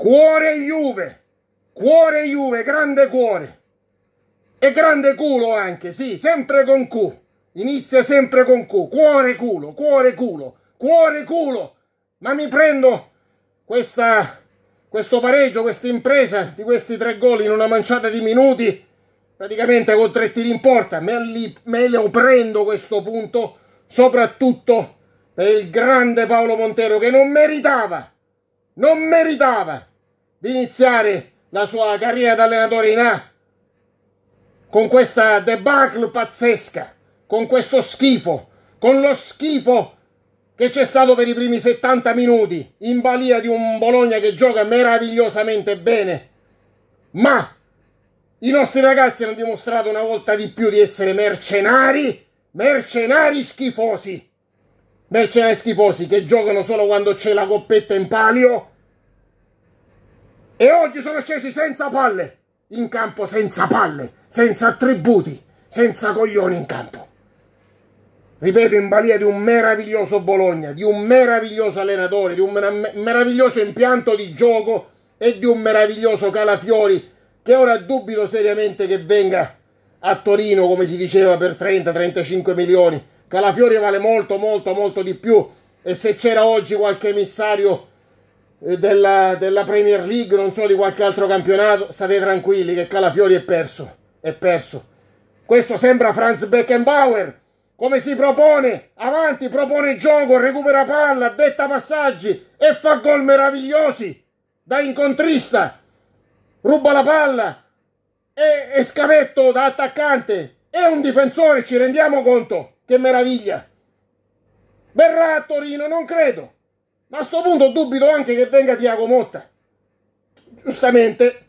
Cuore Juve, cuore Juve, grande cuore. E grande culo anche, sì, sempre con Q. Inizia sempre con Q. Cuore culo, cuore culo, cuore culo. Ma mi prendo questa, questo pareggio, questa impresa di questi tre gol in una manciata di minuti. Praticamente con tre tiri in porta. Me, li, me lo prendo questo punto, soprattutto per il grande Paolo Montero che non meritava. Non meritava di iniziare la sua carriera da allenatore in A con questa debacle pazzesca, con questo schifo, con lo schifo che c'è stato per i primi 70 minuti in balia di un Bologna che gioca meravigliosamente bene. Ma i nostri ragazzi hanno dimostrato una volta di più di essere mercenari, mercenari schifosi. Mercenari schifosi che giocano solo quando c'è la coppetta in palio e oggi sono scesi senza palle, in campo senza palle, senza attributi, senza coglioni in campo. Ripeto, in balia di un meraviglioso Bologna, di un meraviglioso allenatore, di un meraviglioso impianto di gioco e di un meraviglioso Calafiori che ora dubito seriamente che venga a Torino, come si diceva, per 30-35 milioni. Calafiori vale molto, molto, molto di più e se c'era oggi qualche emissario eh, della, della, Premier League, non so di qualche altro campionato, state tranquilli che Calafiori è perso, è perso. Questo sembra Franz Beckenbauer, come si propone, avanti, propone gioco, recupera palla, detta passaggi e fa gol meravigliosi da incontrista, ruba la palla, e, e scavetto da attaccante, è un difensore, ci rendiamo conto, che meraviglia. Verrà a Torino, non credo. Ma a questo punto dubito anche che venga Tiago Motta. Giustamente,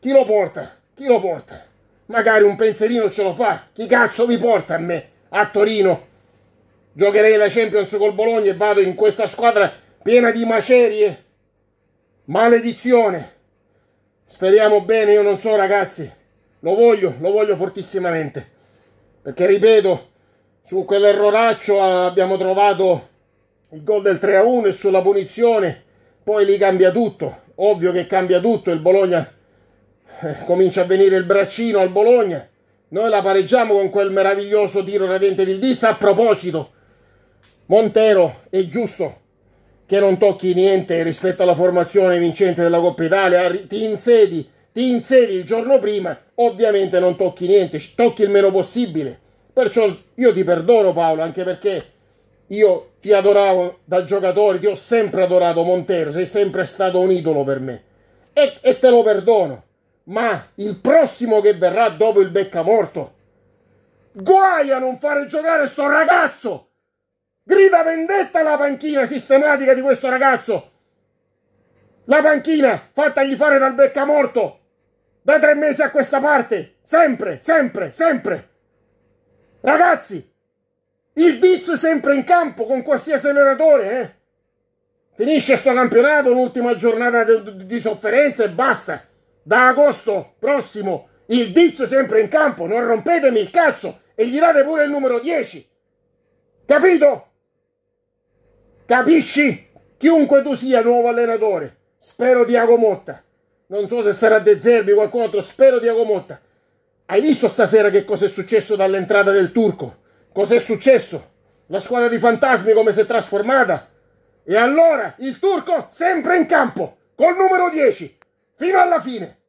chi lo porta? Chi lo porta? Magari un pensierino ce lo fa. Chi cazzo mi porta a me? A Torino. Giocherei la Champions col Bologna e vado in questa squadra piena di macerie. Maledizione. Speriamo bene, io non so ragazzi. Lo voglio, lo voglio fortissimamente. Perché ripeto, su quell'erroraccio abbiamo trovato il gol del 3-1 a e sulla punizione poi lì cambia tutto, ovvio che cambia tutto, il Bologna eh, comincia a venire il braccino al Bologna, noi la pareggiamo con quel meraviglioso tiro ravente di Dizza, a proposito Montero è giusto che non tocchi niente rispetto alla formazione vincente della Coppa Italia, ti insedi, ti insedi il giorno prima, ovviamente non tocchi niente, tocchi il meno possibile, perciò io ti perdono Paolo anche perché io ti adoravo da giocatore, ti ho sempre adorato Montero, sei sempre stato un idolo per me e, e te lo perdono. Ma il prossimo che verrà dopo il beccamorto, guai a non fare giocare sto ragazzo! Grida vendetta alla panchina sistematica di questo ragazzo! La panchina fattagli fare dal beccamorto! Da tre mesi a questa parte! Sempre, sempre, sempre! Ragazzi, il Diz è sempre in campo con qualsiasi allenatore, eh? Finisce sto campionato, l'ultima giornata di sofferenza e basta. Da agosto prossimo il Diz è sempre in campo, non rompetemi il cazzo e gli date pure il numero 10. Capito? Capisci? Chiunque tu sia nuovo allenatore, spero Diago Motta. Non so se sarà De Zerbi o qualcun altro, spero Diago Motta. Hai visto stasera che cosa è successo dall'entrata del turco? Cos'è successo? La squadra di fantasmi come si è trasformata? E allora il turco sempre in campo, col numero 10, fino alla fine.